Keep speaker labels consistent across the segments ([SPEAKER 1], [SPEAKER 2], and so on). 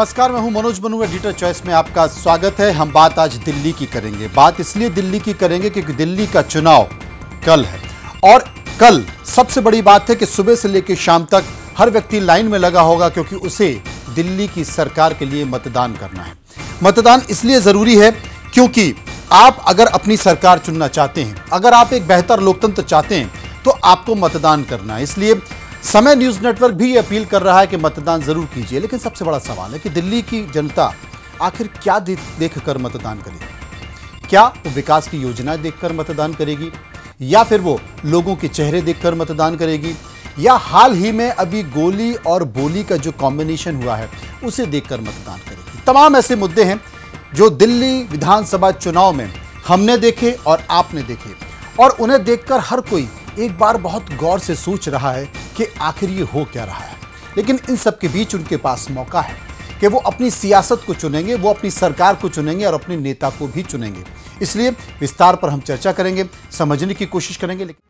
[SPEAKER 1] नमस्कार मैं हूं मनोज बनू एडिटर चॉइस में आपका स्वागत है हम बात आज दिल्ली की करेंगे बात इसलिए दिल्ली की करेंगे क्योंकि दिल्ली का चुनाव कल है और कल सबसे बड़ी बात है कि सुबह से लेकर शाम तक हर व्यक्ति लाइन में लगा होगा क्योंकि उसे दिल्ली की सरकार के लिए मतदान करना है मतदान इसलिए ज़रूरी है क्योंकि आप अगर अपनी सरकार चुनना चाहते हैं अगर आप एक बेहतर लोकतंत्र चाहते हैं तो आपको मतदान करना है इसलिए समय न्यूज नेटवर्क भी ये अपील कर रहा है कि मतदान जरूर कीजिए लेकिन सबसे बड़ा सवाल है कि दिल्ली की जनता आखिर क्या देख कर मतदान करेगी क्या वो विकास की योजनाएं देखकर मतदान करेगी या फिर वो लोगों के चेहरे देखकर मतदान करेगी या हाल ही में अभी गोली और बोली का जो कॉम्बिनेशन हुआ है उसे देखकर मतदान करेगी तमाम ऐसे मुद्दे हैं जो दिल्ली विधानसभा चुनाव में हमने देखे और आपने देखे और उन्हें देखकर हर कोई एक बार बहुत गौर से सोच रहा है कि आखिर ये हो क्या रहा है लेकिन इन सब के बीच उनके पास मौका है कि वो अपनी सियासत को चुनेंगे वो अपनी सरकार को चुनेंगे और अपने नेता को भी चुनेंगे इसलिए विस्तार पर हम चर्चा करेंगे समझने की कोशिश करेंगे लेकिन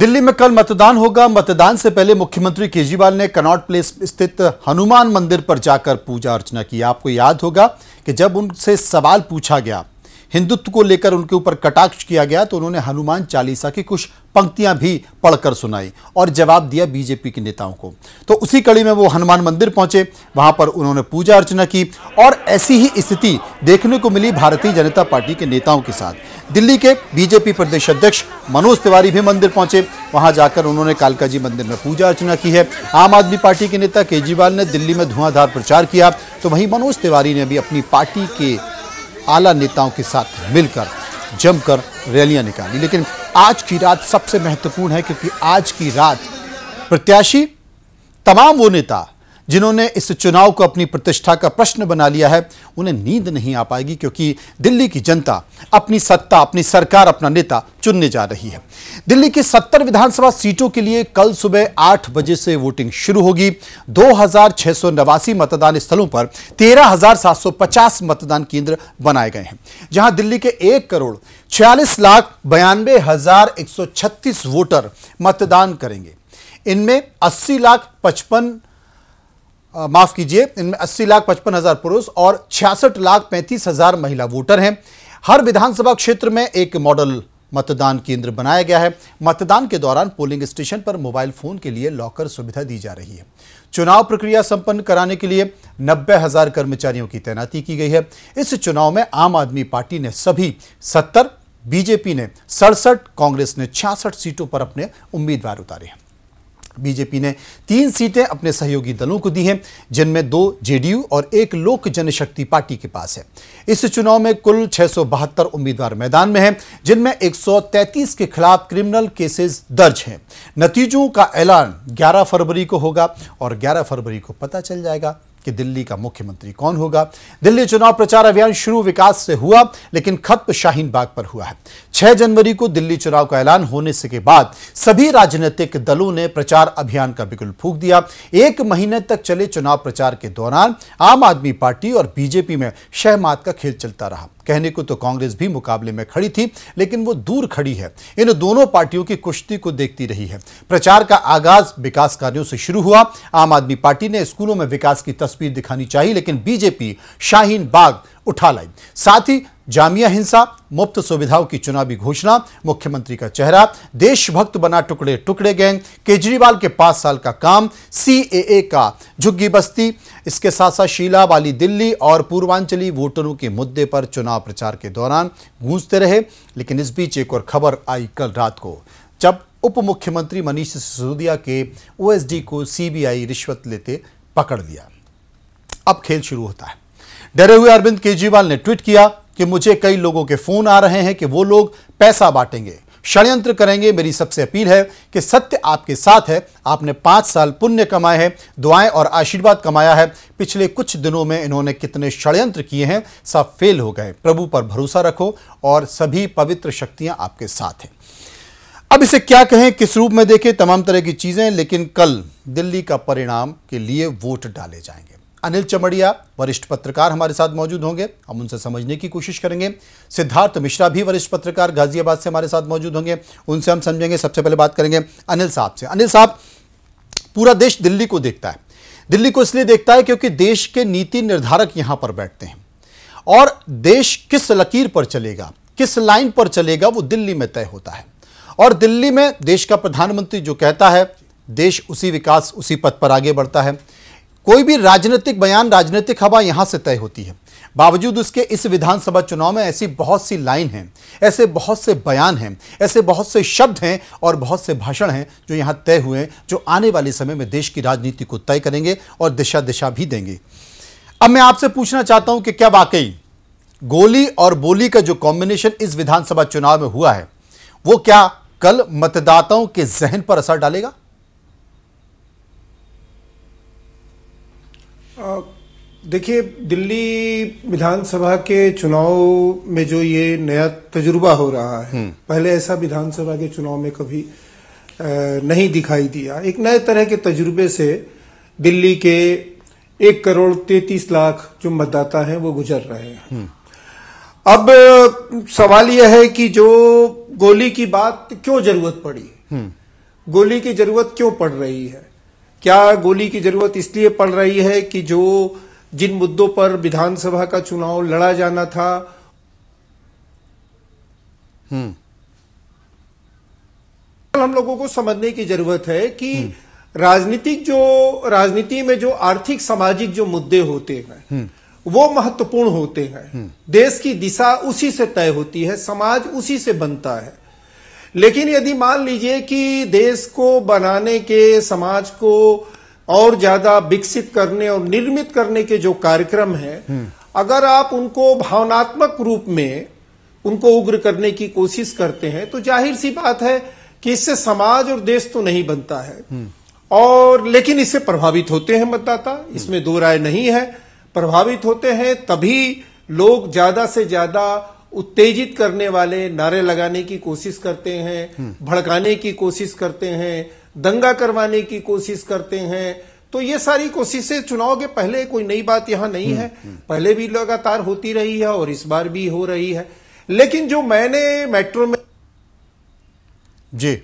[SPEAKER 1] दिल्ली में कल मतदान होगा मतदान से पहले मुख्यमंत्री केजरीवाल ने कनॉट प्लेस स्थित हनुमान मंदिर पर जाकर पूजा अर्चना की आपको याद होगा कि जब उनसे सवाल पूछा गया हिंदुत्व को लेकर उनके ऊपर कटाक्ष किया गया तो उन्होंने हनुमान चालीसा की कुछ पंक्तियां भी पढ़कर सुनाई और जवाब दिया बीजेपी के नेताओं को तो उसी कड़ी में वो हनुमान मंदिर पहुंचे वहां पर उन्होंने पूजा अर्चना की और ऐसी ही स्थिति देखने को मिली भारतीय जनता पार्टी के नेताओं के साथ दिल्ली के बीजेपी प्रदेश अध्यक्ष मनोज तिवारी भी मंदिर पहुंचे वहां जाकर उन्होंने कालका जी मंदिर में पूजा अर्चना की है आम आदमी पार्टी के नेता केजरीवाल ने दिल्ली में धुआंधार प्रचार किया तो वहीं मनोज तिवारी ने भी अपनी पार्टी के आला नेताओं के साथ मिलकर जमकर रैलियां निकाली लेकिन आज की रात सबसे महत्वपूर्ण है क्योंकि आज की रात प्रत्याशी तमाम वो नेता जिन्होंने इस चुनाव को अपनी प्रतिष्ठा का प्रश्न बना लिया है उन्हें नींद नहीं आ पाएगी क्योंकि दिल्ली की जनता अपनी सत्ता अपनी सरकार अपना नेता चुनने जा रही है दिल्ली की सत्तर विधानसभा सीटों के लिए कल सुबह आठ बजे से वोटिंग शुरू होगी दो मतदान स्थलों पर तेरह मतदान केंद्र बनाए गए हैं जहां दिल्ली के एक करोड़ छियालीस लाख बयानबे हजार एक सौ छत्तीस वोटर मतदान करेंगे इनमें अस्सी लाख पचपन माफ़ कीजिए इनमें अस्सी लाख पचपन हज़ार पुरुष और छियासठ लाख पैंतीस हज़ार महिला वोटर हैं हर विधानसभा क्षेत्र में एक मॉडल मतदान केंद्र बनाया गया है मतदान के दौरान पोलिंग स्टेशन पर मोबाइल फोन के लिए लॉकर सुविधा दी जा रही है चुनाव प्रक्रिया संपन्न कराने के लिए नब्बे हजार कर्मचारियों की तैनाती की गई है इस चुनाव में आम आदमी पार्टी ने सभी सत्तर बीजेपी ने सड़सठ कांग्रेस ने छियासठ सीटों पर अपने उम्मीदवार उतारे हैं बीजेपी ने तीन सीटें अपने सहयोगी दलों को दी हैं जिनमें दो जेडीयू और एक लोक जनशक्ति पार्टी के पास है इस चुनाव में कुल छह उम्मीदवार मैदान में हैं जिनमें 133 के खिलाफ क्रिमिनल केसेस दर्ज हैं नतीजों का ऐलान 11 फरवरी को होगा और 11 फरवरी को पता चल जाएगा कि दिल्ली का मुख्यमंत्री कौन होगा दिल्ली चुनाव प्रचार अभियान शुरू विकास से हुआ लेकिन खत्म शाहीन बाग पर हुआ है 6 जनवरी को दिल्ली चुनाव का ऐलान होने से के बाद सभी राजनीतिक दलों ने प्रचार अभियान का बिगुल फूक दिया एक महीने तक चले चुनाव प्रचार के दौरान आम आदमी पार्टी और बीजेपी में शहमात का खेल चलता रहा कहने को तो कांग्रेस भी मुकाबले में खड़ी थी लेकिन वो दूर खड़ी है इन दोनों पार्टियों की कुश्ती को देखती रही है प्रचार का आगाज विकास कार्यों से शुरू हुआ आम आदमी पार्टी ने स्कूलों में विकास की तस्वीर दिखानी चाहिए लेकिन बीजेपी शाहीन बाग उठा लाई साथ ही जामिया हिंसा मुफ्त सुविधाओं की चुनावी घोषणा मुख्यमंत्री का चेहरा देशभक्त बना टुकड़े टुकड़े गैंग केजरीवाल के पांच साल का काम सीएए का झुग्गी बस्ती इसके साथ साथ शीला वाली दिल्ली और पूर्वांचली वोटरों के मुद्दे पर चुनाव प्रचार के दौरान गूंजते रहे लेकिन इस बीच एक और खबर आई कल रात को जब उप मुख्यमंत्री मनीष सिसोदिया के ओएसडी को सीबीआई रिश्वत लेते पकड़ लिया अब खेल शुरू होता है डरे हुए अरविंद केजरीवाल ने ट्वीट किया कि मुझे कई लोगों के फोन आ रहे हैं कि वो लोग पैसा बांटेंगे षड्यंत्र करेंगे मेरी सबसे अपील है कि सत्य आपके साथ है आपने पांच साल पुण्य कमाए हैं दुआएं और आशीर्वाद कमाया है पिछले कुछ दिनों में इन्होंने कितने षड्यंत्र किए हैं सब फेल हो गए प्रभु पर भरोसा रखो और सभी पवित्र शक्तियां आपके साथ हैं अब इसे क्या कहें किस रूप में देखें तमाम तरह की चीज़ें लेकिन कल दिल्ली का परिणाम के लिए वोट डाले जाएंगे अनिल चमड़िया वरिष्ठ पत्रकार हमारे साथ मौजूद होंगे हम उनसे समझने की कोशिश करेंगे सिद्धार्थ मिश्रा भी वरिष्ठ पत्रकार गाजियाबाद से हमारे साथ मौजूद होंगे उनसे हम समझेंगे सबसे पहले बात करेंगे अनिल साहब से अनिल साहब पूरा देश दिल्ली को देखता है दिल्ली को इसलिए देखता है क्योंकि देश के नीति निर्धारक यहां पर बैठते हैं और देश किस लकीर पर चलेगा किस लाइन पर चलेगा वो दिल्ली में तय होता है और दिल्ली में देश का प्रधानमंत्री जो कहता है देश उसी विकास उसी पथ पर आगे बढ़ता है कोई भी राजनीतिक बयान राजनीतिक हवा यहां से तय होती है बावजूद उसके इस विधानसभा चुनाव में ऐसी बहुत सी लाइन हैं ऐसे बहुत से बयान हैं ऐसे बहुत से शब्द हैं और बहुत से भाषण हैं जो यहाँ तय हुए हैं जो आने वाले समय में देश की राजनीति को तय करेंगे और दिशा दिशा भी देंगे अब मैं आपसे पूछना चाहता हूँ कि क्या वाकई गोली और बोली का जो कॉम्बिनेशन इस विधानसभा चुनाव में हुआ है वो क्या कल मतदाताओं के जहन पर असर डालेगा देखिए दिल्ली विधानसभा
[SPEAKER 2] के चुनाव में जो ये नया तजुर्बा हो रहा है हम्म। पहले ऐसा विधानसभा के चुनाव में कभी नहीं दिखाई दिया एक नए तरह के तजुर्बे से दिल्ली के एक करोड़ तैतीस लाख जो मतदाता हैं वो गुजर रहे हैं हम्म। अब सवाल यह है कि जो गोली की बात क्यों जरूरत पड़ी हम्म। गोली की जरूरत क्यों पड़ रही है क्या गोली की जरूरत इसलिए पड़ रही है कि जो जिन मुद्दों पर विधानसभा का चुनाव लड़ा जाना था हम्म। हम लोगों को समझने की जरूरत है कि राजनीतिक जो राजनीति में जो आर्थिक सामाजिक जो मुद्दे होते हैं हम्म। वो महत्वपूर्ण होते हैं हम्म। देश की दिशा उसी से तय होती है समाज उसी से बनता है लेकिन यदि मान लीजिए कि देश को बनाने के समाज को और ज्यादा विकसित करने और निर्मित करने के जो कार्यक्रम है हम्म। अगर आप उनको भावनात्मक रूप में उनको उग्र करने की कोशिश करते हैं तो जाहिर सी बात है कि इससे समाज और देश तो नहीं बनता है हम्म। और लेकिन इससे प्रभावित होते हैं मतदाता इसमें दो राय नहीं है प्रभावित होते हैं तभी लोग ज्यादा से ज्यादा उत्तेजित करने वाले नारे लगाने की कोशिश करते हैं भड़काने की कोशिश करते हैं दंगा करवाने की कोशिश करते हैं तो ये सारी कोशिशें चुनाव के पहले कोई नई बात यहां नहीं है हम्म, हम्म। पहले भी लगातार होती रही है और इस बार भी हो रही है लेकिन जो मैंने मेट्रो में जी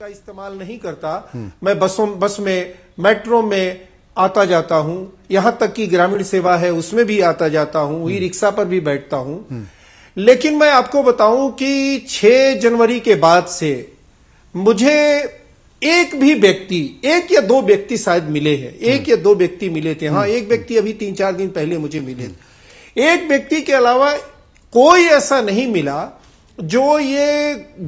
[SPEAKER 2] का इस्तेमाल नहीं करता हम्म। मैं बसों बस में मेट्रो में आता जाता हूं यहां तक कि ग्रामीण सेवा है उसमें भी आता जाता हूं ई हम्म। रिक्शा पर भी बैठता हूं हम्म। लेकिन मैं आपको बताऊं कि 6 जनवरी के बाद से मुझे एक भी व्यक्ति एक या दो व्यक्ति शायद मिले हैं एक हम्म। या दो व्यक्ति मिले थे हाँ एक व्यक्ति अभी तीन चार दिन पहले मुझे मिले एक व्यक्ति के अलावा कोई ऐसा नहीं मिला जो ये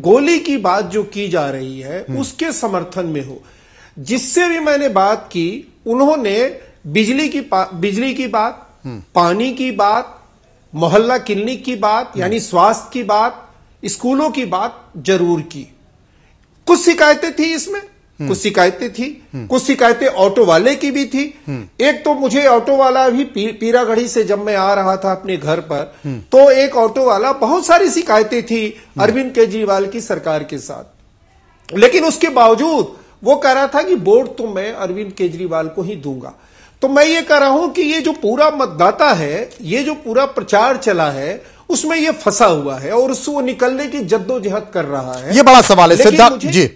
[SPEAKER 2] गोली की बात जो की जा रही है उसके समर्थन में हो जिससे भी मैंने बात की उन्होंने बिजली की बिजली की बात हम्म। पानी की बात मोहल्ला क्लिनिक की बात हम्म। यानी स्वास्थ्य की बात स्कूलों की बात जरूर की कुछ शिकायतें थी इसमें हम्म। कुछ शिकायतें थी कुछ शिकायतें ऑटो वाले की भी थी एक तो मुझे ऑटो वाला भी पी, पीरागढ़ी से जब मैं आ रहा था अपने घर पर तो एक ऑटो वाला बहुत सारी शिकायतें थी अरविंद केजरीवाल की सरकार के साथ लेकिन उसके बावजूद वो कह रहा था कि वोट तो मैं अरविंद केजरीवाल को ही दूंगा तो मैं ये कह रहा हूं कि ये जो पूरा मतदाता है ये जो पूरा प्रचार चला है उसमें ये फंसा हुआ है और उससे वो निकलने की जद्दोजहद कर रहा है ये बड़ा सवाल है सिद्धार्थ जी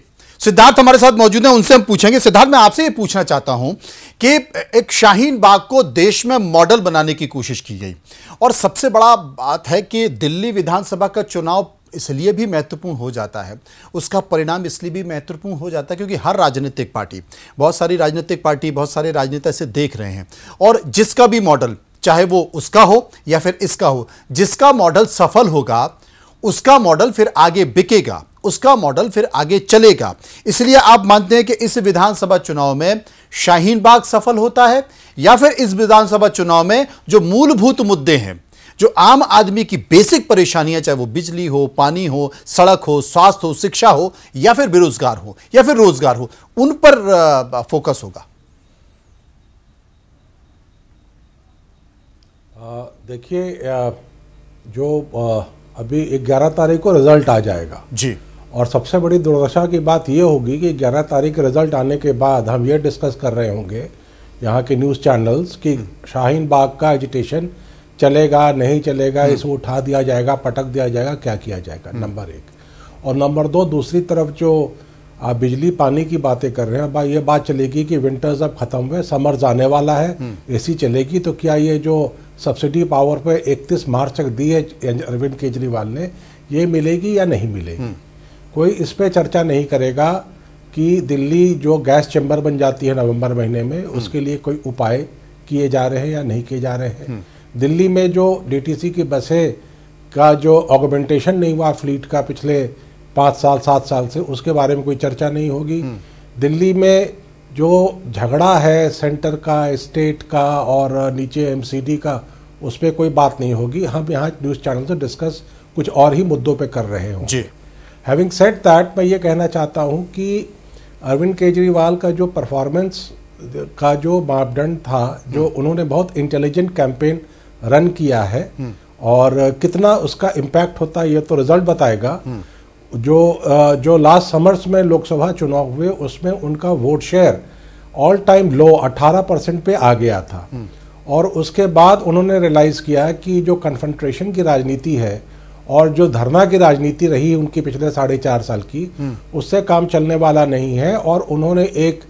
[SPEAKER 1] सिद्धार्थ हमारे साथ मौजूद है उनसे हम पूछेंगे सिद्धार्थ मैं आपसे ये पूछना चाहता हूं कि एक शाहीन बाग को देश में मॉडल बनाने की कोशिश की गई और सबसे बड़ा बात है कि दिल्ली विधानसभा का चुनाव इसलिए भी महत्वपूर्ण हो जाता है उसका परिणाम इसलिए भी महत्वपूर्ण हो जाता है क्योंकि हर राजनीतिक पार्टी बहुत सारी राजनीतिक पार्टी बहुत सारे राजनेता इसे देख रहे हैं और जिसका भी मॉडल चाहे वो उसका हो या फिर इसका हो जिसका मॉडल सफल होगा उसका मॉडल फिर आगे बिकेगा उसका मॉडल फिर आगे चलेगा इसलिए आप मानते हैं कि इस विधानसभा चुनाव में शाहीन बाग सफल होता है या फिर इस विधानसभा चुनाव में जो मूलभूत मुद्दे हैं जो आम आदमी की बेसिक परेशानियां चाहे वो बिजली हो पानी हो सड़क हो स्वास्थ्य हो शिक्षा हो या फिर बेरोजगार हो या फिर रोजगार हो उन पर फोकस होगा
[SPEAKER 3] देखिए जो आ, अभी 11 तारीख को रिजल्ट आ जाएगा जी और सबसे बड़ी दुर्दशा की बात यह होगी कि 11 तारीख के रिजल्ट आने के बाद हम ये डिस्कस कर रहे होंगे यहाँ के न्यूज़ चैनल्स कि शाहीन बाग का एजिटेशन चलेगा नहीं चलेगा हम्म। इसको उठा दिया जाएगा पटक दिया जाएगा क्या किया जाएगा हम्म। नंबर एक और नंबर दो दूसरी तरफ जो आप बिजली पानी की बातें कर रहे हैं भाई ये बात चलेगी कि विंटर्स अब ख़त्म हुए समर आने वाला है एसी हम्म। चलेगी तो क्या ये जो सब्सिडी पावर पे 31 मार्च तक दी है अरविंद केजरीवाल ने ये मिलेगी या नहीं मिलेगी कोई इस पर चर्चा नहीं करेगा कि दिल्ली जो गैस चैम्बर बन जाती है नवंबर महीने में उसके लिए कोई उपाय किए जा रहे हैं या नहीं किए जा रहे हैं दिल्ली में जो डीटीसी की बसें का जो ऑगमेंटेशन नहीं हुआ फ्लीट का पिछले पाँच साल सात साल से उसके बारे में कोई चर्चा नहीं होगी हम्म। दिल्ली में जो झगड़ा है सेंटर का स्टेट का और नीचे एमसीडी का उस पर कोई बात नहीं होगी हम यहाँ न्यूज़ चैनल से डिस्कस कुछ और ही मुद्दों पे कर रहे हों जी हैविंग सेट दैट मैं ये कहना चाहता हूँ कि अरविंद केजरीवाल का जो परफॉर्मेंस का जो मापदंड था जो हम्म। उन्होंने बहुत इंटेलिजेंट कैंपेन रन किया है हम्म। और कितना उसका इम्पैक्ट होता है ये तो रिजल्ट बताएगा हम्म। जो जो लास्ट समर्स में लोकसभा चुनाव हुए उसमें उनका vote share all time low 18 percent पे आ गया था हम्म। और उसके बाद उन्होंने रियलाइज़ किया कि जो कन्फेंट्रेशन की राजनीति है और जो धरना की राजनीति रही उनकी पिछले साढ़े चार साल की उससे काम चलने वाला नहीं है और उन्होंने एक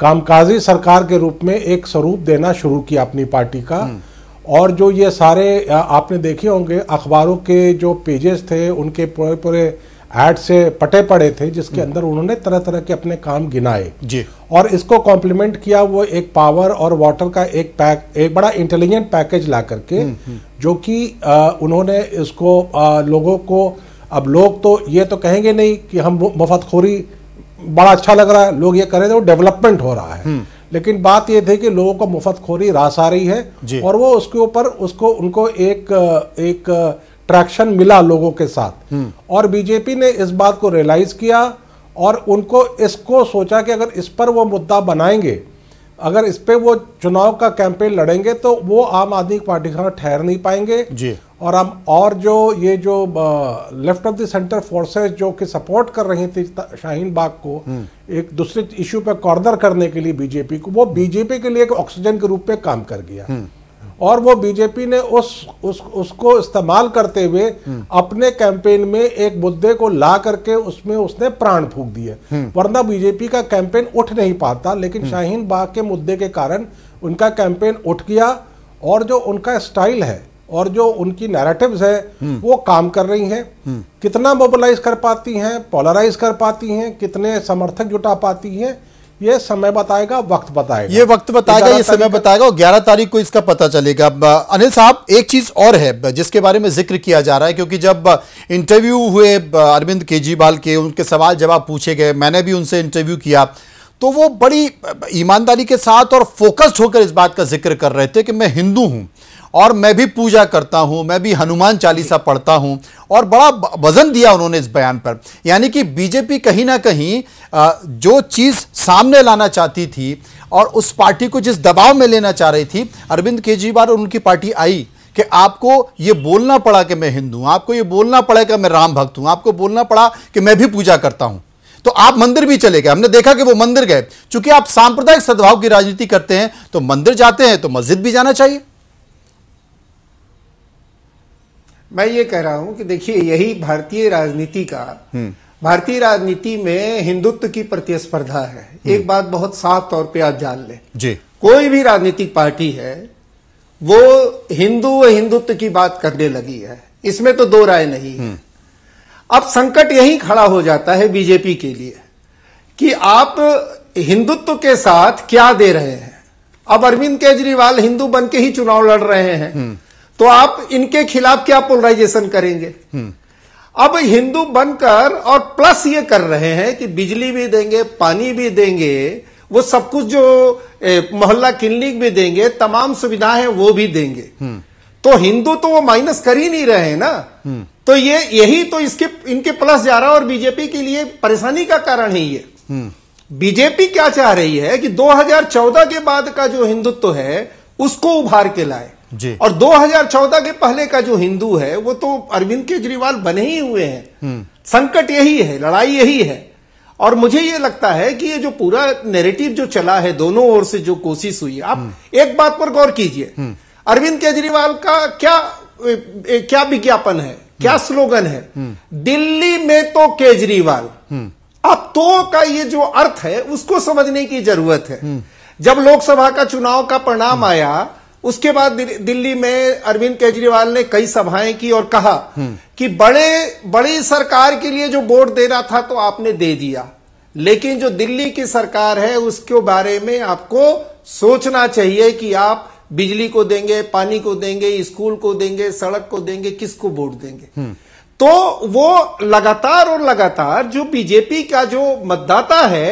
[SPEAKER 3] कामकाजी सरकार के रूप में एक स्वरूप देना शुरू किया अपनी पार्टी का और जो ये सारे आपने देखे होंगे अखबारों के जो पेजेस थे उनके पूरे पूरे एड से पटे पड़े थे जिसके हम्म। अंदर उन्होंने तरह तरह के अपने काम गिनाए जी और इसको कॉम्प्लीमेंट किया वो एक पावर और वाटर का एक पैक एक बड़ा इंटेलिजेंट पैकेज ला करके हम्म, हम्म। जो कि उन्होंने इसको आ, लोगों को अब लोग तो ये तो कहेंगे नहीं कि हम मुफत बड़ा अच्छा लग रहा है लोग ये करें तो डेवलपमेंट हो रहा है लेकिन बात यह थी कि लोगों को मुफ्त खोरी रास आ रही है और वो उसके ऊपर उसको उनको एक एक ट्रैक्शन मिला लोगों के साथ हम्म। और बीजेपी ने इस बात को रियलाइज किया और उनको इसको सोचा कि अगर इस पर वो मुद्दा बनाएंगे अगर इस पर वो चुनाव का कैंपेन लड़ेंगे तो वो आम आदमी पार्टी के साथ ठहर नहीं पाएंगे और हम और जो ये जो left of the centre forces जो कि सपोर्ट कर रही थी शाहीन बाग को हम्म। एक दूसरे इशू पे कॉर्नर करने के लिए बीजेपी को वो बीजेपी के लिए एक ऑक्सीजन के रूप में काम कर गया हम्म। और वो बीजेपी ने उस उस उसको इस्तेमाल करते हुए हम्म। अपने कैंपेन में एक मुद्दे को ला करके उसमें उसने प्राण फूक दिए वरना बीजेपी का कैंपेन उठ नहीं पाता लेकिन शाहीन बाग के मुद्दे के कारण उनका कैंपेन उठ गया और जो उनका स्टाइल है और जो उनकी नैरेटिव्स है हम्म। वो काम कर रही हैं हम्म। कितना मोबिलाइज कर पाती हैं पोलराइज कर पाती हैं कितने समर्थक जुटा पाती हैं ये समय बताएगा वक्त बताएगा ये
[SPEAKER 1] वक्त बताएगा ये समय बताएगा और ग्यारह तारीख को इसका पता चलेगा अनिल साहब एक चीज और है जिसके बारे में जिक्र किया जा रहा है क्योंकि जब इंटरव्यू हुए अरविंद केजरीवाल के उनके सवाल जवाब पूछे गए मैंने भी उनसे इंटरव्यू किया तो वो बड़ी ईमानदारी के साथ और फोकस्ड होकर इस बात का जिक्र कर रहे थे कि मैं हिंदू हूँ और मैं भी पूजा करता हूँ मैं भी हनुमान चालीसा पढ़ता हूँ और बड़ा वजन दिया उन्होंने इस बयान पर यानी कि बीजेपी कहीं ना कहीं जो चीज़ सामने लाना चाहती थी और उस पार्टी को जिस दबाव में लेना चाह रही थी अरविंद केजरीवाल और उनकी पार्टी आई कि आपको ये बोलना पड़ा कि मैं हिंदू हूँ आपको ये बोलना पड़ा कि मैं राम भक्त हूँ आपको बोलना पड़ा कि मैं भी पूजा करता हूँ तो आप मंदिर भी चले गए हमने देखा कि वो मंदिर गए चूंकि आप सांप्रदायिक सद्भाव की राजनीति करते हैं तो मंदिर जाते हैं तो मस्जिद भी जाना चाहिए मैं ये कह रहा हूं कि
[SPEAKER 2] देखिए यही भारतीय राजनीति का हम्म। भारतीय राजनीति में हिंदुत्व की प्रतिस्पर्धा है हम्म। एक बात बहुत साफ तौर पे आप जान लें जी कोई भी राजनीतिक पार्टी है वो हिंदू व हिंदुत्व की बात करने लगी है इसमें तो दो राय नहीं है हम्म। अब संकट यही खड़ा हो जाता है बीजेपी के लिए कि आप हिंदुत्व के साथ क्या दे रहे हैं अब अरविंद केजरीवाल हिंदू बन के ही चुनाव लड़ रहे हैं तो आप इनके खिलाफ क्या पोलराइजेशन करेंगे हम्म। अब हिंदू बनकर और प्लस ये कर रहे हैं कि बिजली भी देंगे पानी भी देंगे वो सब कुछ जो मोहल्ला क्लिनिक भी देंगे तमाम सुविधाएं हैं वो भी देंगे हम्म। तो हिंदू तो वो माइनस कर ही नहीं रहे हैं ना हम्म। तो ये यही तो इसके इनके प्लस जा रहा है और बीजेपी के लिए परेशानी का कारण है ये बीजेपी क्या चाह रही है कि 2014 के बाद का जो हिंदुत्व है उसको उभार के लाए जी और 2014 के पहले का जो हिंदू है वो तो अरविंद केजरीवाल बने ही हुए हैं हम्म। संकट यही है लड़ाई यही है और मुझे ये लगता है कि ये जो पूरा नेरेटिव जो चला है दोनों ओर से जो कोशिश हुई आप हम्म। एक बात पर गौर कीजिए हम्म। अरविंद केजरीवाल का क्या क्या विज्ञापन है क्या स्लोगन है दिल्ली में तो केजरीवाल अब तो का ये जो अर्थ है उसको समझने की जरूरत है जब लोकसभा का चुनाव का परिणाम आया उसके बाद दिल्ली में अरविंद केजरीवाल ने कई सभाएं की और कहा हम्म। कि बड़े बड़ी सरकार के लिए जो वोट देना था तो आपने दे दिया लेकिन जो दिल्ली की सरकार है उसके बारे में आपको सोचना चाहिए कि आप बिजली को देंगे पानी को देंगे स्कूल को देंगे सड़क को देंगे किसको वोट देंगे हम्म। तो वो लगातार और लगातार जो बीजेपी का जो मतदाता है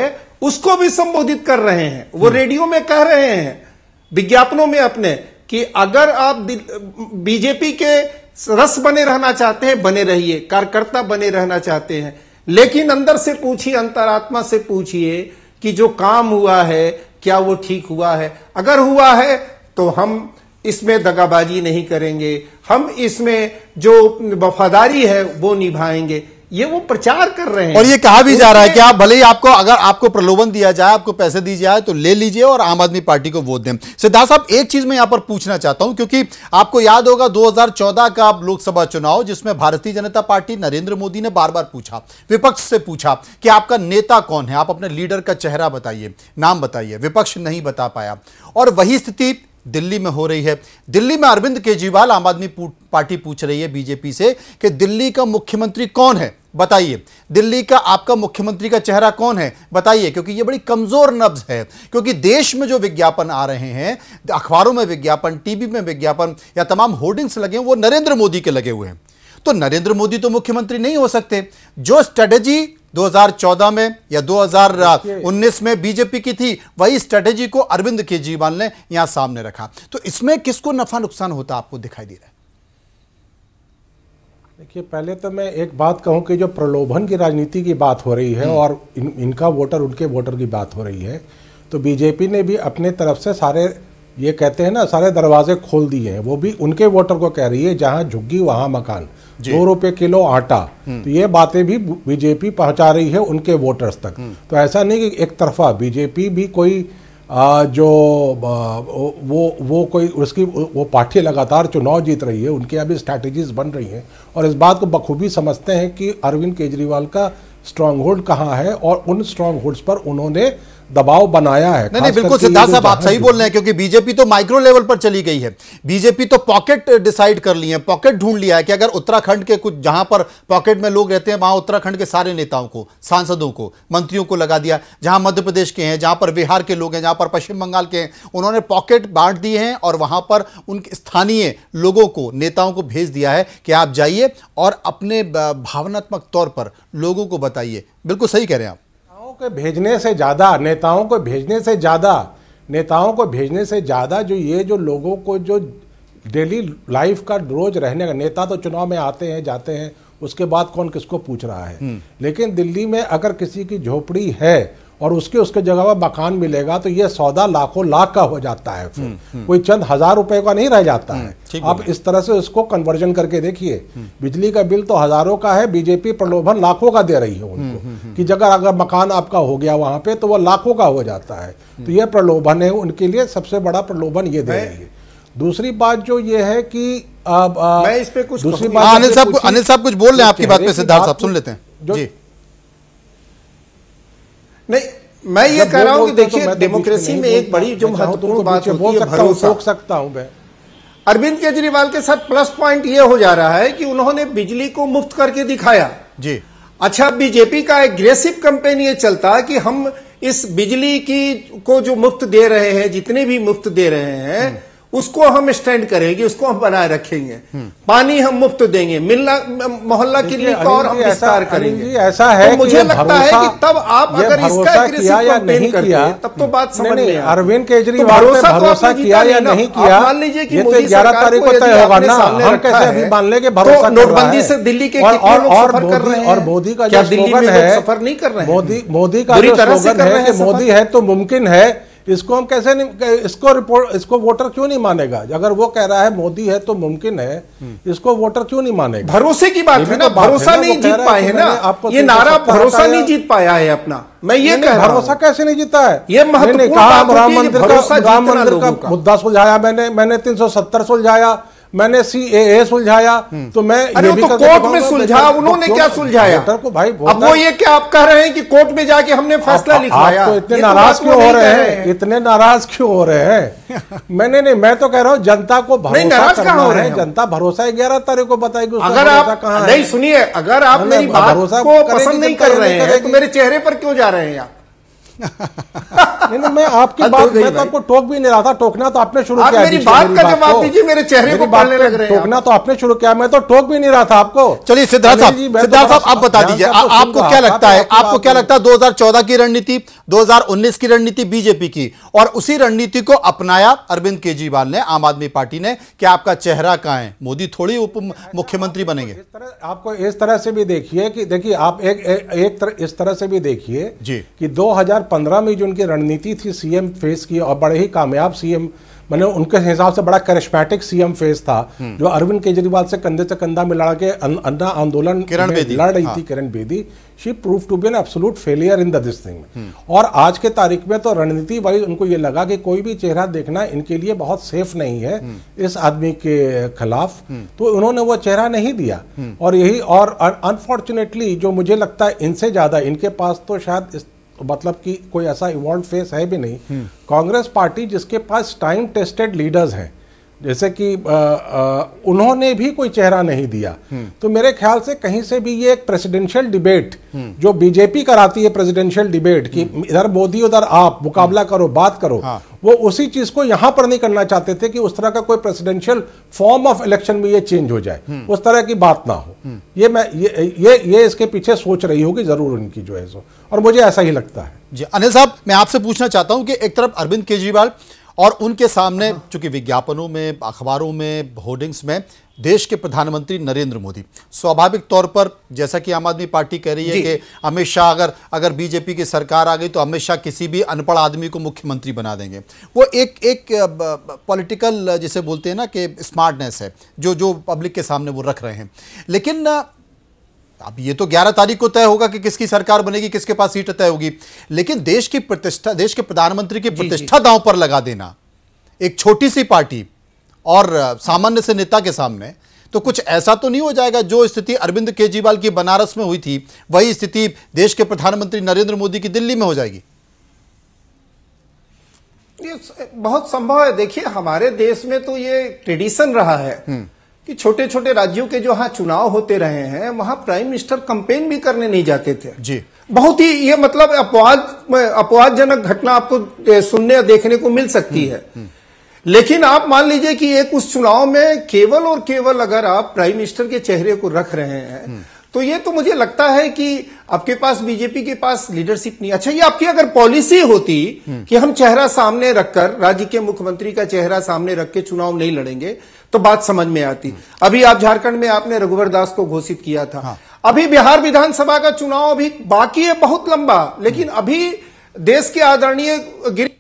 [SPEAKER 2] उसको भी संबोधित कर रहे हैं वो हम्म। रेडियो में कह रहे हैं विज्ञापनों में अपने कि अगर आप बीजेपी के रस बने रहना चाहते हैं बने रहिए कार्यकर्ता बने रहना चाहते हैं लेकिन अंदर से पूछिए अंतरात्मा से पूछिए कि जो काम हुआ है क्या वो ठीक हुआ है अगर हुआ है तो हम इसमें दगाबाजी नहीं करेंगे हम इसमें जो वफादारी है वो निभाएंगे ये वो प्रचार कर रहे हैं और ये कहा भी जा रहा है कि आप भले
[SPEAKER 1] ही आपको अगर आपको प्रलोभन दिया जाए आपको पैसे दी जाए तो ले लीजिए और आम आदमी पार्टी को वोट दें सिद्धार्थ साहब एक चीज मैं यहां पर पूछना चाहता हूं क्योंकि आपको याद होगा 2014 का लोकसभा चुनाव जिसमें भारतीय जनता पार्टी नरेंद्र मोदी ने बार बार पूछा विपक्ष से पूछा कि आपका नेता कौन है आप अपने लीडर का चेहरा बताइए नाम बताइए विपक्ष नहीं बता पाया और वही स्थिति दिल्ली में हो रही है दिल्ली में अरविंद केजरीवाल आम आदमी पार्टी पूछ रही है बीजेपी से कि दिल्ली का मुख्यमंत्री कौन है बताइए दिल्ली का आपका मुख्यमंत्री का चेहरा कौन है बताइए क्योंकि ये बड़ी कमज़ोर नब्ज है क्योंकि देश में जो विज्ञापन आ रहे हैं अखबारों में विज्ञापन टीवी में विज्ञापन या तमाम होर्डिंग्स लगे हैं वो नरेंद्र मोदी के लगे हुए हैं तो नरेंद्र मोदी तो मुख्यमंत्री नहीं हो सकते जो स्ट्रेटेजी 2014 में या 2019 में बीजेपी की थी वही स्ट्रेटेजी को अरविंद केजरीवाल ने यहां सामने रखा तो इसमें किसको नफा नुकसान होता आपको दिखाई दे रहा है
[SPEAKER 3] देखिए पहले तो मैं एक बात कहूं कि जो प्रलोभन की राजनीति की बात हो रही है हम्म। और इन, इनका वोटर उनके वोटर की बात हो रही है तो बीजेपी ने भी अपने तरफ से सारे ये कहते हैं ना सारे दरवाजे खोल दिए हैं वो भी उनके वोटर को कह रही है जहाँ झुग्गी वहाँ मकान दो रुपए किलो आटा हम्म। तो ये बातें भी बीजेपी पहुंचा रही है उनके वोटर्स तक हम्म। तो ऐसा नहीं कि एक तरफा बीजेपी भी कोई आ, जो आ, वो वो कोई उसकी वो पार्टी लगातार चुनाव जीत रही है उनके अभी स्ट्रैटेजीज बन रही हैं और इस बात को बखूबी समझते हैं कि अरविंद केजरीवाल का स्ट्रांग होल्ड कहाँ है और उन स्ट्रांग होल्ड्स पर उन्होंने दबाव बनाया है नहीं नहीं बिल्कुल सिद्धार्थ साहब आप सही बोल रहे हैं
[SPEAKER 1] क्योंकि बीजेपी तो माइक्रो लेवल पर चली गई है बीजेपी तो पॉकेट डिसाइड कर ली है पॉकेट ढूंढ लिया है कि अगर उत्तराखंड के कुछ जहां पर पॉकेट में लोग रहते हैं वहां उत्तराखंड के सारे नेताओं को सांसदों को मंत्रियों को लगा दिया जहां मध्य प्रदेश के हैं जहां पर बिहार के लोग हैं जहां पर पश्चिम बंगाल के हैं उन्होंने पॉकेट बांट दिए हैं और वहां पर उन स्थानीय लोगों को नेताओं को भेज दिया है कि आप जाइए और अपने भावनात्मक तौर पर लोगों को बताइए बिल्कुल सही कह रहे हैं आप के भेजने से ज़्यादा नेताओं को
[SPEAKER 3] भेजने से ज़्यादा नेताओं को भेजने से ज़्यादा जो ये जो लोगों को जो डेली लाइफ का रोज रहने का नेता तो चुनाव में आते हैं जाते हैं उसके बाद कौन किसको पूछ रहा है हम्म। लेकिन दिल्ली में अगर किसी की झोपड़ी है और उसके उसके जगह पर मकान मिलेगा तो ये सौदा लाखों लाख का हो जाता है हम्म, हम्म। कोई चंद हजार रुपए का नहीं रह जाता हम्म, है आप इस तरह से उसको कन्वर्जन करके देखिए बिजली का बिल तो हजारों का है बीजेपी प्रलोभन लाखों का दे रही है उनको कि जगह अगर मकान आपका हो गया वहां पे तो वह लाखों का हो जाता है तो यह प्रलोभन है उनके लिए सबसे बड़ा प्रलोभन ये दे रही है दूसरी बात जो ये है कि अब मैं इस पे कुछ दूसरी बात हाँ, अनिल साहब अनिल साहब कुछ बोल रहे हैं आपकी बात पे सिद्धार्थ साहब सुन लेते
[SPEAKER 2] हैं जी नहीं मैं ये कह रहा हूँ कि तो देखिए डेमोक्रेसी तो में एक बड़ी जो तो महत्वपूर्ण बात होती है भरोसा सकता हूं मैं अरविंद केजरीवाल के साथ प्लस पॉइंट ये हो जा रहा है कि उन्होंने बिजली को मुफ्त करके दिखाया जी अच्छा बीजेपी का एग्रेसिव कंपेन ये चलता कि हम इस बिजली की को जो मुफ्त दे रहे हैं जितने भी मुफ्त दे रहे हैं हम्म। उसको हम स्टैंड करेंगे उसको हम बनाए रखेंगे पानी हम मुफ्त देंगे मिलना मोहल्ला लिए और हम विस्तार करेंगे ऐसा है तो मुझे लगता है कि तब आप अगर इसका किया या नहीं किया तब तो बात समझ में
[SPEAKER 3] अरविंद केजरीवाल भरोसा भरोसा किया या नहीं किया मान लीजिए कि तो मोदी ग्यारह तारीख को तय होगा ना हम कैसे अभी मान लेंगे तो भरोसा नोटबंदी से दिल्ली के और और मोदी का जो स्लोगन है सफर नहीं
[SPEAKER 2] कर रहे मोदी मोदी का जो स्लोगन है मोदी है
[SPEAKER 3] तो मुमकिन है इसको हम कैसे नहीं इसको रिपोर्ट इसको वोटर क्यों नहीं मानेगा अगर वो कह रहा है मोदी है तो मुमकिन है इसको वोटर क्यों नहीं मानेगा भरोसे की बात तो है ना भरोसा नहीं जीत पाए है ना आपको ये नारा भरोसा नहीं जीत पाया है अपना मैं ये कह रहा भरोसा कैसे नहीं जीता है ये महत्वपूर्ण राम मंदिर का राम मंदिर का मुद्दा सुलझाया मैंने मैंने 370 सुलझाया मैंने सी ए ए सुलझाया हम्म। तो मैं अरे तो कोर्ट में सुलझा उन्होंने क्या सुलझाया को तो भाई अब वो ये
[SPEAKER 2] क्या आप कह रहे हैं कि कोर्ट में जाके हमने फैसला लिखा तो इतने तो नाराज क्यों हो रहे हैं
[SPEAKER 3] इतने नाराज क्यों हो रहे हैं मैंने नहीं मैं तो कह रहा हूँ जनता को भरोसा रहे है जनता भरोसा ग्यारह तारीख को बताएगी अगर आप नहीं सुनिए
[SPEAKER 2] अगर आप मेरी को पसंद तो नहीं कर रहे हैं तो मेरे चेहरे पर क्यों जा रहे हैं आप
[SPEAKER 3] नहीं नहीं मैं आपकी हाँ, बात मैं तो आपको टोक भी नहीं रहा था टोकना तो आपने शुरू किया मेरी बात का जवाब दीजिए मेरे चेहरे
[SPEAKER 2] को पालने लग रहे हैं टोकना
[SPEAKER 1] तो आपने शुरू किया मैं तो टोक भी नहीं रहा था आपको चलिए सिद्धार्थ साहब सिद्धार्थ तो साहब आप बता दीजिए आपको क्या लगता है आपको क्या लगता है 2014 की रणनीति 2019 की रणनीति बीजेपी की और उसी रणनीति को अपनाया अरविंद केजरीवाल ने आम आदमी पार्टी ने कि आपका चेहरा कहा है मोदी थोड़ी उप तो मुख्यमंत्री बनेंगे
[SPEAKER 3] आपको इस तरह से भी देखिए कि देखिए आप एक एक तरह इस तरह से भी देखिए जी कि 2000 2015 में जो उनकी रणनीति थी सीएम फेस की और बड़े ही कामयाब सीएम मतलब उनके हिसाब से बड़ा करिश्मेटिक सीएम फेस था हम्म। जो अरविंद केजरीवाल से कंधे से कंधा में मिला के अन्ना आंदोलन लड़ रही हाँ। थी Kiran Bedi she prove to be an absolute failure in the this thing और आज के तारीख में तो रणनीति वाइज उनको ये लगा कि कोई भी चेहरा देखना इनके लिए बहुत सेफ नहीं है हम्म। इस आदमी के खिलाफ हम्म। तो उन्होंने वो चेहरा नहीं दिया और यही और अनफॉर्चुनेटली जो मुझे लगता है इनसे ज्यादा इनके पास तो शायद इस मतलब कि कोई ऐसा इवॉल्व फेस है भी नहीं हम्म। कांग्रेस पार्टी जिसके पास टाइम टेस्टेड लीडर्स हैं जैसे कि आ, आ, उन्होंने भी कोई चेहरा नहीं दिया हम्म। तो मेरे ख्याल से कहीं से भी ये एक प्रेसिडेंशियल हम्म। डिबेट जो बीजेपी कराती है प्रेसिडेंशियल डिबेट कि हम्म। इधर मोदी उधर आप मुकाबला करो बात करो हाँ। वो उसी चीज को यहां पर नहीं करना चाहते थे कि उस तरह का कोई प्रेसिडेंशियल फॉर्म ऑफ इलेक्शन में ये चेंज हो जाए उस तरह की बात ना हो ये मैं ये ये, ये इसके
[SPEAKER 1] पीछे सोच रही होगी जरूर उनकी जो है सो और मुझे ऐसा ही लगता है जी अनिल साहब मैं आपसे पूछना चाहता हूँ कि एक तरफ अरविंद केजरीवाल और उनके सामने चूंकि विज्ञापनों में अखबारों में होर्डिंग्स में देश के प्रधानमंत्री नरेंद्र मोदी स्वाभाविक तौर पर जैसा कि आम आदमी पार्टी कह रही है कि अमित शाह अगर अगर बीजेपी की सरकार आ गई तो अमित शाह किसी भी अनपढ़ आदमी को मुख्यमंत्री बना देंगे वो एक एक पॉलिटिकल जिसे बोलते हैं ना कि स्मार्टनेस है जो जो पब्लिक के सामने वो रख रहे हैं लेकिन अब ये तो 11 तारीख को तय होगा कि किसकी सरकार बनेगी किसके पास सीट तय होगी लेकिन देश की प्रतिष्ठा देश के प्रधानमंत्री की प्रतिष्ठा दांव पर लगा देना एक छोटी सी पार्टी और सामान्य से नेता के सामने तो कुछ ऐसा तो नहीं हो जाएगा जो स्थिति अरविंद केजरीवाल की बनारस में हुई थी वही स्थिति देश के प्रधानमंत्री नरेंद्र मोदी की दिल्ली में हो जाएगी
[SPEAKER 2] ये बहुत संभव है देखिए हमारे देश में तो ये ट्रेडिशन रहा है हम्म। कि छोटे छोटे राज्यों के जो हाँ चुनाव होते रहे हैं वहां प्राइम मिनिस्टर कंपेन भी करने नहीं जाते थे जी बहुत ही ये मतलब अपवाद अपवादजनक घटना आपको सुनने या देखने को मिल सकती है हम्म, हम्म। लेकिन आप मान लीजिए कि एक उस चुनाव में केवल और केवल अगर आप प्राइम मिनिस्टर के चेहरे को रख रहे हैं हम्म। तो ये तो मुझे लगता है कि आपके पास बीजेपी के पास लीडरशिप नहीं अच्छा ये आपकी अगर पॉलिसी होती कि हम चेहरा सामने रखकर राज्य के मुख्यमंत्री का चेहरा सामने रख के चुनाव नहीं लड़ेंगे तो बात समझ में आती अभी आप झारखंड में आपने रघुवर दास को घोषित किया था हाँ। अभी बिहार विधानसभा का चुनाव अभी बाकी है बहुत लंबा लेकिन अभी देश के आदरणीय गिरी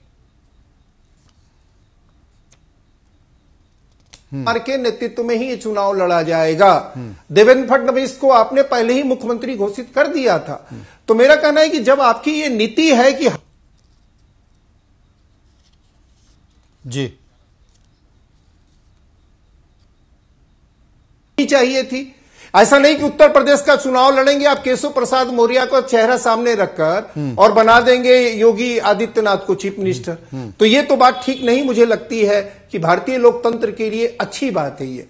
[SPEAKER 2] हम्म। के नेतृत्व में ही ये चुनाव लड़ा जाएगा हम्म। देवेंद्र फडणवीस को आपने पहले ही मुख्यमंत्री घोषित कर दिया था हम्म। तो मेरा कहना है कि जब आपकी ये नीति है कि जी चाहिए थी ऐसा नहीं कि उत्तर प्रदेश का चुनाव लड़ेंगे आप केशव प्रसाद मौर्य को चेहरा सामने रखकर हम्म। और बना देंगे योगी आदित्यनाथ को चीफ मिनिस्टर हम्म। हम्म। तो ये तो बात ठीक नहीं मुझे लगती है कि भारतीय लोकतंत्र के लिए अच्छी बात है ये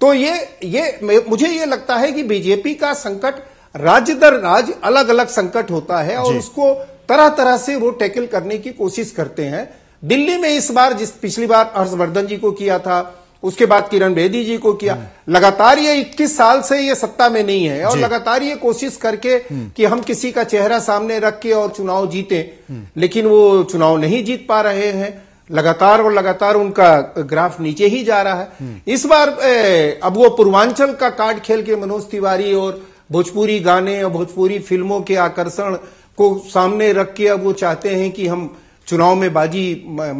[SPEAKER 2] तो ये ये मुझे ये लगता है कि बीजेपी का संकट राज्य दर राज्य अलग अलग संकट होता है और उसको तरह तरह से वो टैकल करने की कोशिश करते हैं दिल्ली में इस बार जिस पिछली बार हर्षवर्धन जी को किया था उसके बाद किरण बेदी जी को किया लगातार ये 21 साल से ये सत्ता में नहीं है और लगातार ये कोशिश करके हम्म। कि हम किसी का चेहरा सामने रख के और चुनाव जीते हम्म। लेकिन वो चुनाव नहीं जीत पा रहे हैं लगातार और लगातार उनका ग्राफ नीचे ही जा रहा है हम्म। इस बार ए, अब वो पूर्वांचल का कार्ड खेल के मनोज तिवारी और भोजपुरी गाने और भोजपुरी फिल्मों के आकर्षण को सामने रख के अब वो चाहते हैं कि हम चुनाव में बाजी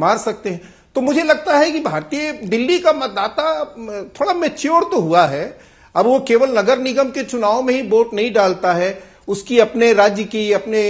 [SPEAKER 2] मार सकते हैं तो मुझे लगता है कि भारतीय दिल्ली का मतदाता थोड़ा मेच्योर तो हुआ है अब वो केवल नगर निगम के चुनाव में ही वोट नहीं डालता है उसकी अपने राज्य की अपने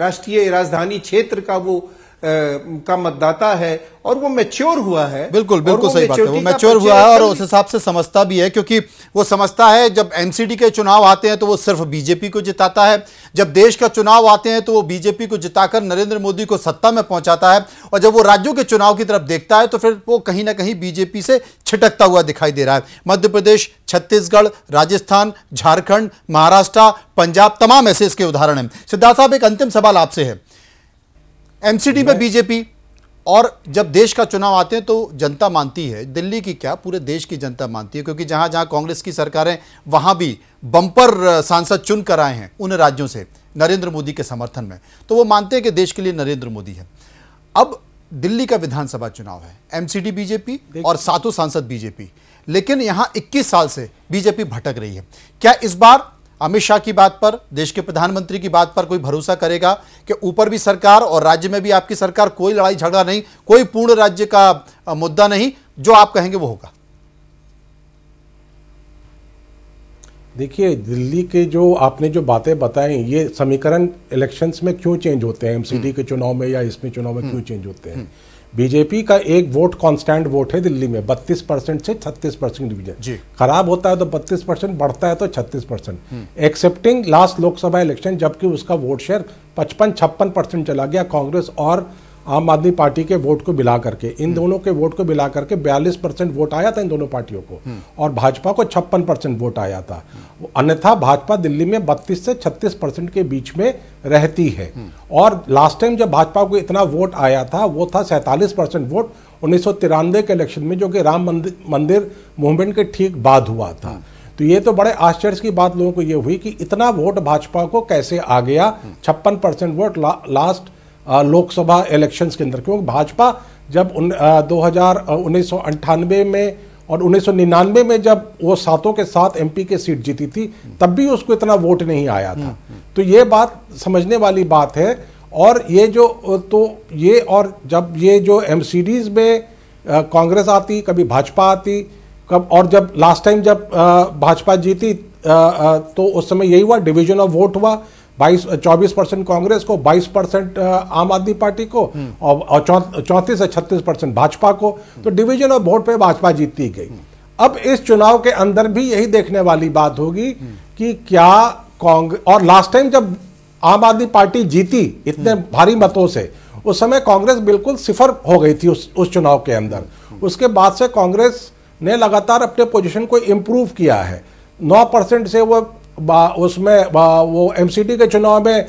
[SPEAKER 2] राष्ट्रीय राजधानी क्षेत्र का
[SPEAKER 1] वो का मतदाता है और वो मेच्योर हुआ है बिल्कुल बिल्कुल सही बात है वो मैच्योर हुआ है और उस हिसाब से समझता भी है क्योंकि वो समझता है जब एमसीडी के चुनाव आते हैं तो वो सिर्फ बीजेपी को जिताता है जब देश का चुनाव आते हैं तो वो बीजेपी को जिताकर नरेंद्र मोदी को सत्ता में पहुंचाता है और जब वो राज्यों के चुनाव की तरफ देखता है तो फिर वो कहीं ना कहीं बीजेपी से छिटकता हुआ दिखाई दे रहा है मध्य प्रदेश छत्तीसगढ़ राजस्थान झारखंड महाराष्ट्र पंजाब तमाम ऐसे इसके उदाहरण हैं सिद्धार्थ साहब एक अंतिम सवाल आपसे है एमसीडी में बीजेपी और जब देश का चुनाव आते हैं तो जनता मानती है दिल्ली की क्या पूरे देश की जनता मानती है क्योंकि जहां जहां कांग्रेस की सरकारें वहां भी बंपर सांसद चुन कर आए हैं उन राज्यों से नरेंद्र मोदी के समर्थन में तो वो मानते हैं कि देश के लिए नरेंद्र मोदी है अब दिल्ली का विधानसभा चुनाव है एमसीडी बीजेपी और सातों सांसद बीजेपी लेकिन यहाँ इक्कीस साल से बीजेपी भटक रही है क्या इस बार अमित शाह की बात पर देश के प्रधानमंत्री की बात पर कोई भरोसा करेगा कि ऊपर भी सरकार और राज्य में भी आपकी सरकार कोई लड़ाई झगड़ा नहीं कोई पूर्ण राज्य का मुद्दा नहीं जो आप कहेंगे वो होगा
[SPEAKER 3] देखिए दिल्ली के जो आपने जो बातें बताएं ये समीकरण इलेक्शंस में क्यों चेंज होते हैं एमसीडी हम्म। के चुनाव में या इसमें चुनाव में हम्म। क्यों चेंज होते हैं हम्म। बीजेपी का एक वोट कांस्टेंट वोट है दिल्ली में 32 परसेंट से 36 परसेंट डिवीजन खराब होता है तो 32 परसेंट बढ़ता है तो 36 percent excepting last Lok Sabha election जबकि उसका वोट शेयर 55 छप्पन परसेंट चला गया कांग्रेस और आम आदमी पार्टी के वोट को मिला करके इन हम्म। दोनों के वोट को मिला करके 42 परसेंट वोट आया था इन दोनों पार्टियों को हम्म। और भाजपा को छप्पन परसेंट वोट आया था हम्म। अन्यथा भाजपा दिल्ली में 32 से 36 परसेंट के बीच में रहती है और लास्ट टाइम जब भाजपा को इतना वोट आया था वो था सैंतालीस परसेंट वोट उन्नीस के इलेक्शन में जो कि राम मंदिर मंदिर मूवमेंट के ठीक बाद हुआ था तो ये तो बड़े आश्चर्य की बात लोगों को ये हुई कि इतना वोट भाजपा को कैसे आ गया छप्पन परसेंट वोट ला, लास्ट लोकसभा इलेक्शंस के अंदर क्योंकि भाजपा जब उन दो हज़ार उन्नीस में और 1999 में जब वो सातों के साथ एमपी के सीट जीती थी तब भी उसको इतना वोट नहीं आया था तो ये बात समझने वाली बात है और ये जो तो ये और जब ये जो एम में कांग्रेस आती कभी भाजपा आती कब और जब लास्ट टाइम जब भाजपा जीती तो उस समय यही हुआ डिवीजन ऑफ वोट हुआ बाईस चौबीस परसेंट कांग्रेस को बाईस परसेंट आम आदमी पार्टी को हम्म। और चौंतीस से छत्तीस परसेंट भाजपा को तो डिवीजन ऑफ वोट पे भाजपा जीतती गई हम्म। अब इस चुनाव के अंदर भी यही देखने वाली बात होगी हम्म। कि क्या कांग्रेस और लास्ट टाइम जब आम आदमी पार्टी जीती इतने भारी मतों से उस समय कांग्रेस बिल्कुल सिफर हो गई थी उस उस चुनाव के अंदर उसके बाद से कांग्रेस ने लगातार अपने पोजिशन को इम्प्रूव किया है नौ परसेंट से वो उसमें वो एमसीडी के चुनाव में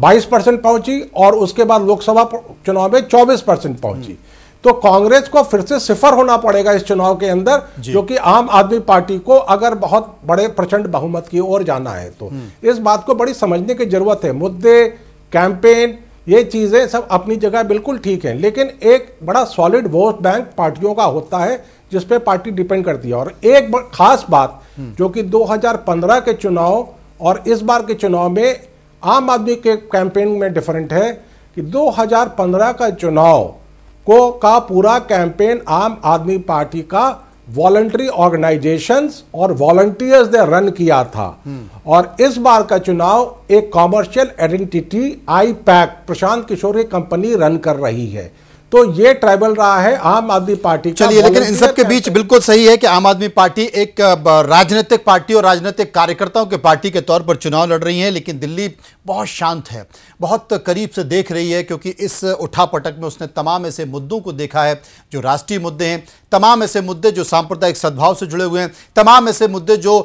[SPEAKER 3] 22 परसेंट पहुंची और उसके बाद लोकसभा चुनाव में 24 परसेंट पहुंची हम्म। तो कांग्रेस को फिर से सिफर होना पड़ेगा इस चुनाव के अंदर जो कि आम आदमी पार्टी को अगर बहुत बड़े प्रचंड बहुमत की ओर जाना है तो हम्म। इस बात को बड़ी समझने की जरूरत है मुद्दे कैंपेन ये चीज़ें सब अपनी जगह बिल्कुल ठीक हैं लेकिन एक बड़ा सॉलिड वोट बैंक पार्टियों का होता है जिस पे पार्टी डिपेंड करती है और एक खास बात हम्म। जो कि 2015 के चुनाव और इस बार के चुनाव में आम आदमी के कैंपेन में डिफरेंट है कि 2015 का चुनाव को का पूरा कैंपेन आम आदमी पार्टी का वॉलंट्री ऑर्गेनाइजेशंस और वॉलंटियर्स ने रन किया था और इस बार का चुनाव एक commercial identity I PAC Prashant Kishor की कंपनी रन
[SPEAKER 1] कर रही है तो
[SPEAKER 3] ये ट्राइबल रहा है आम आदमी पार्टी
[SPEAKER 1] चलिए लेकिन इन सब के बीच बिल्कुल सही है कि आम आदमी पार्टी एक राजनीतिक पार्टी और राजनीतिक कार्यकर्ताओं के पार्टी के तौर पर चुनाव लड़ रही है लेकिन दिल्ली बहुत शांत है बहुत करीब से देख रही है क्योंकि इस उठापटक में उसने तमाम ऐसे मुद्दों को देखा है जो राष्ट्रीय मुद्दे हैं तमाम ऐसे मुद्दे जो सांप्रदायिक सद्भाव से जुड़े हुए हैं तमाम ऐसे मुद्दे जो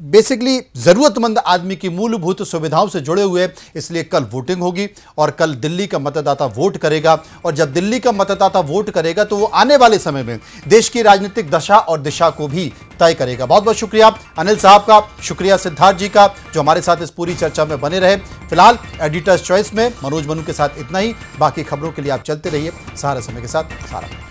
[SPEAKER 1] बेसिकली ज़रूरतमंद आदमी की मूलभूत सुविधाओं से जुड़े हुए इसलिए कल वोटिंग होगी और कल दिल्ली का मतदाता वोट करेगा और जब दिल्ली का मतदाता वोट करेगा तो वो आने वाले समय में देश की राजनीतिक दशा और दिशा को भी तय करेगा बहुत बहुत शुक्रिया अनिल साहब का शुक्रिया सिद्धार्थ जी का जो हमारे साथ इस पूरी चर्चा में बने रहे फिलहाल एडिटर्स चॉइस में मनोज मनु के साथ इतना ही बाकी खबरों के लिए आप चलते रहिए सारा समय के साथ सारा